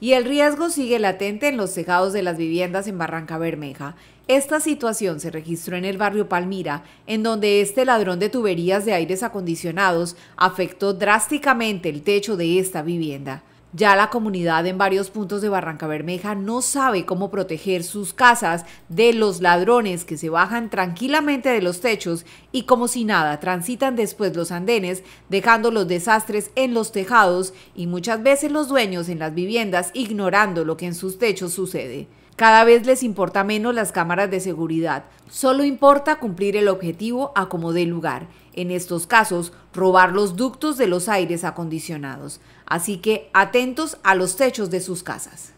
Y el riesgo sigue latente en los tejados de las viviendas en Barranca Bermeja. Esta situación se registró en el barrio Palmira, en donde este ladrón de tuberías de aires acondicionados afectó drásticamente el techo de esta vivienda. Ya la comunidad en varios puntos de Barranca Bermeja no sabe cómo proteger sus casas de los ladrones que se bajan tranquilamente de los techos y como si nada transitan después los andenes, dejando los desastres en los tejados y muchas veces los dueños en las viviendas ignorando lo que en sus techos sucede. Cada vez les importa menos las cámaras de seguridad. Solo importa cumplir el objetivo a como dé lugar. En estos casos, robar los ductos de los aires acondicionados. Así que atentos a los techos de sus casas.